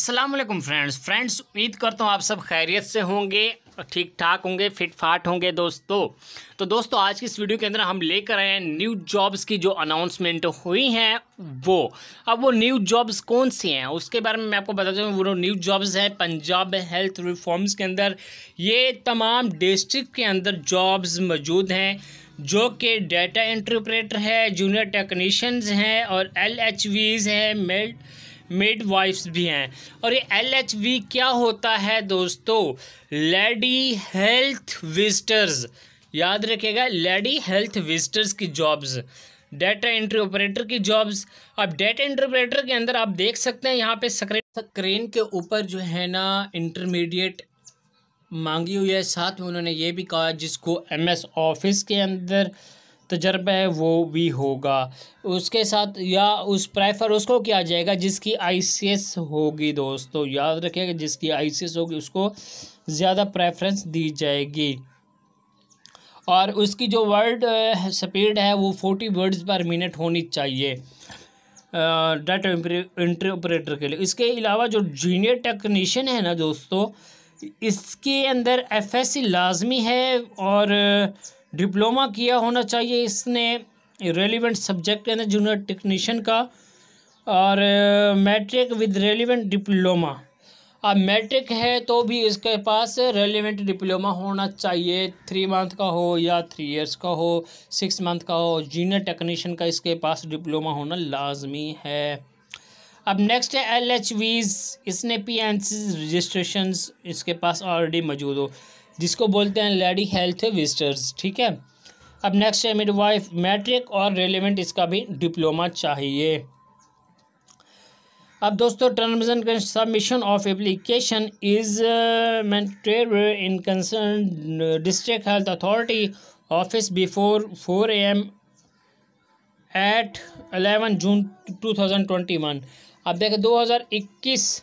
Aslam friends friends उम्मीद करता हूँ आप सब खैरियत से होंगे ठीक ठाक होंगे फिट फाट होंगे दोस्तों तो दोस्तों आज की इस वीडियो के अंदर हम लेकर आए हैं न्यू जॉब्स की जो अनाउंसमेंट हुई हैं वो अब वो न्यू जॉब्स कौन सी हैं उसके बारे में मैं आपको बता दूँ वो न्यू जॉब्स हैं पंजाब हेल्थ रिफॉर्म्स के अंदर ये तमाम डिस्ट्रिक्ट के अंदर जॉब्स मौजूद हैं जो कि डेटा इंटरप्रेटर है जूनियर टेक्नीशियंस हैं और एल एच वीज़ हैं मेल्ट मिड वाइफ्स भी हैं और ये एल एच वी क्या होता है दोस्तों लेडी हेल्थ विजिटर्स याद रखिएगा लेडी हेल्थ विजिटर्स की जॉब्स डेटा एंट्री ऑपरेटर की जॉब्स अब डेटा एंट्री ऑपरेटर के अंदर आप देख सकते हैं यहाँ पे स्क्रीन के ऊपर जो है ना इंटरमीडिएट मांगी हुई है साथ में उन्होंने ये भी कहा जिसको एमएस ऑफिस के अंदर तजर्बा है वो भी होगा उसके साथ या उस प्रेफर उसको किया जाएगा जिसकी आई होगी दोस्तों याद रखिएगा जिसकी आई होगी उसको ज़्यादा प्रेफरेंस दी जाएगी और उसकी जो वर्ड स्पीड है वो फोर्टी वर्ड्स पर मिनट होनी चाहिए डाटा इंट्री ऑपरेटर के लिए इसके अलावा जो जूनियर टेक्नीशियन है ना दोस्तों इसके अंदर एफ एस लाजमी है और डिप्लोमा किया होना चाहिए इसने रेलिवेंट सब्जेक्ट अंदर जूनियर टेक्नीशियन का और मैट्रिक विद रेलिवेंट डिप्लोमा अब मैट्रिक है तो भी इसके पास रेलिवेंट डिप्लोमा होना चाहिए थ्री मंथ का हो या थ्री इयर्स का हो सिक्स मंथ का हो जूनियर टेक्नीशियन का इसके पास डिप्लोमा होना लाजमी है अब नेक्स्ट है एल एच वीज़ इसने पी एन सी रजिस्ट्रेशन इसके पास ऑलरेडी मौजूद हो जिसको बोलते हैं लेडी हेल्थ विजिटर्स ठीक है अब नेक्स्ट है मिड वाइफ मैट्रिक और रेलिवेंट इसका भी डिप्लोमा चाहिए अब दोस्तों terms and submission of application is in concern district health authority office before four A M at eleven June two thousand twenty one अब देखें दो हज़ार इक्कीस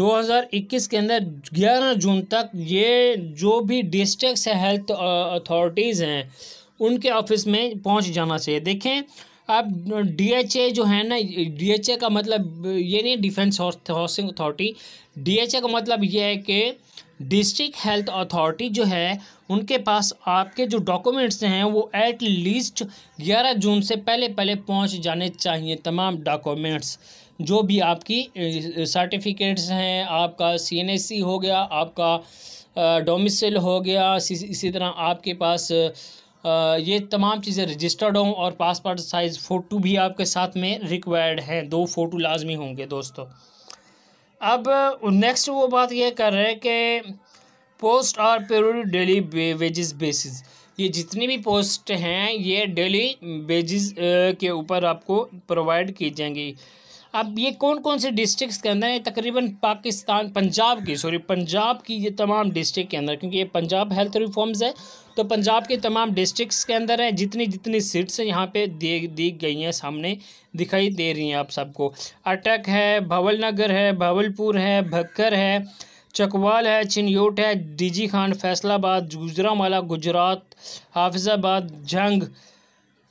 2021 के अंदर 11 जून तक ये जो भी डिस्ट्रिक्ट हेल्थ अथॉरिटीज़ हैं उनके ऑफिस में पहुंच जाना चाहिए देखें अब डीएचए जो है ना डीएचए का मतलब ये नहीं डिफेंस हाउसिंग अथॉरिटी डीएचए का मतलब ये है कि डिस्ट्रिक्ट हेल्थ अथॉरिटी जो है उनके पास आपके जो डॉक्यूमेंट्स हैं वो एट लीस्ट ग्यारह जून से पहले पहले पहुंच जाने चाहिए तमाम डॉक्यूमेंट्स जो भी आपकी सर्टिफिकेट्स हैं आपका सी हो गया आपका डोमिसल हो गया इसी तरह आपके पास ये तमाम चीज़ें रजिस्टर्ड हों और पासपोर्ट साइज़ फ़ोटो भी आपके साथ में रिक्वायर्ड हैं दो फ़ोटो लाजमी होंगे दोस्तों अब नेक्स्ट वो बात ये कर रहे हैं कि पोस्ट और पेरोड डेली वेजेस बेसिस ये जितनी भी पोस्ट हैं ये डेली बेजिस के ऊपर आपको प्रोवाइड की जाएंगी अब ये कौन कौन से डिस्ट्रिक्ट्स के अंदर है तकरीबन पाकिस्तान पंजाब की सॉरी पंजाब की ये तमाम डिस्ट्रिक्ट के अंदर क्योंकि ये पंजाब हेल्थ रिफॉर्म्स है तो पंजाब के तमाम डिस्ट्रिक्ट्स के अंदर है जितनी जितनी सीट्स यहाँ पे दे दी गई हैं सामने दिखाई दे रही हैं आप सबको अटक है भवल नगर है भवलपुर है भक्कर है चकवाल है चिनयोट है डीजी खान फैसलाबाद गुजरावाला गुजरात हाफिजाबाद जंग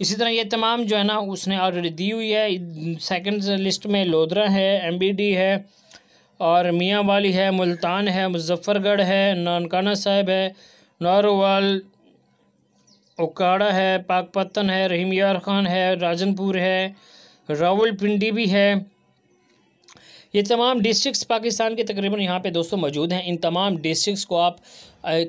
इसी तरह ये तमाम जो है ना उसने ऑलरेडी दी हुई है सेकंड लिस्ट में लोधरा है एमबीडी है और मियाँ वाली है मुल्तान है मुजफ्फरगढ़ है नानकाना साहब है नारोवाल ओकाड़ा है पाकपतन है रहीम यार खान है राजनपुर है रावलपिंडी भी है ये तमाम डिस्ट्रिक्स पाकिस्तान के तकरीबन यहाँ पे दोस्तों मौजूद हैं इन तमाम डिस्ट्रिक्स को आप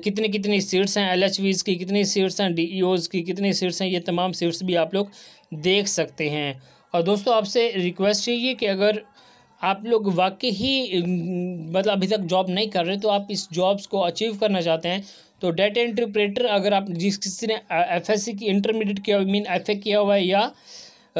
कितनी कितनी सीट्स हैं एल की कितनी सीट्स हैं डी e की कितनी सीट्स हैं ये तमाम सीट्स भी आप लोग देख सकते हैं और दोस्तों आपसे रिक्वेस्ट चाहिए कि अगर आप लोग वाकई ही मतलब अभी तक जॉब नहीं कर रहे तो आप इस जॉब्स को अचीव करना चाहते हैं तो डेटा इंटरप्रेटर अगर आप जिस किसी ने एफ की इंटरमीडिएट किया मीन एफ किया हुआ है या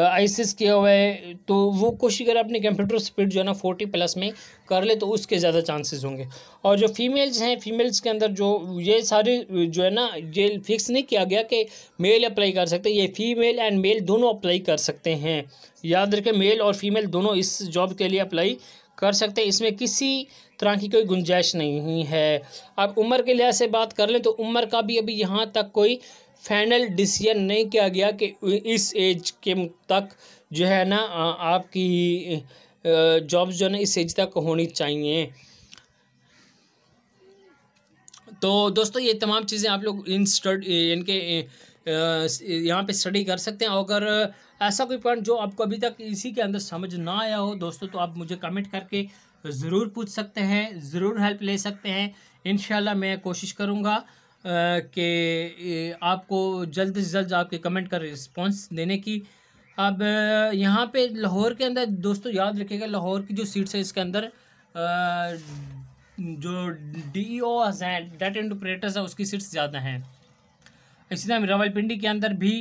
आइसिस किया हुआ है तो वो कोशिश करें अपने कंप्यूटर स्पीड जो है ना फोर्टी प्लस में कर ले तो उसके ज़्यादा चांसेस होंगे और जो फीमेल्स हैं फीमेल्स के अंदर जो ये सारे जो है ना ये फिक्स नहीं किया गया कि मेल अप्लाई कर सकते ये फीमेल एंड मेल दोनों अप्लाई कर सकते हैं याद रखें मेल और फीमेल दोनों इस जॉब के लिए अप्लाई कर सकते हैं इसमें किसी तरह की कोई गुंजाइश नहीं है अब उम्र के लिहाज से बात कर लें तो उम्र का भी अभी यहाँ तक कोई फाइनल डिसीजन नहीं किया गया कि इस एज के तक जो है ना आपकी जॉब जो है ना इस एज तक होनी चाहिए तो दोस्तों ये तमाम चीज़ें आप लोग इन स्टडी इनके यहाँ पे स्टडी कर सकते हैं और अगर ऐसा कोई पॉइंट जो आपको अभी तक इसी के अंदर समझ ना आया हो दोस्तों तो आप मुझे कमेंट करके ज़रूर पूछ सकते हैं ज़रूर हेल्प ले सकते हैं इन मैं कोशिश करूँगा कि आपको जल्द से जल्द आपके कमेंट का रिस्पांस देने की अब यहाँ पे लाहौर के अंदर दोस्तों याद रखिएगा लाहौर की जो सीट्स है इसके अंदर जो डी ओ e हैं एंड इंटरप्रेटर्स हैं उसकी सीट्स ज़्यादा हैं इसी तरह रावलपिंडी के अंदर भी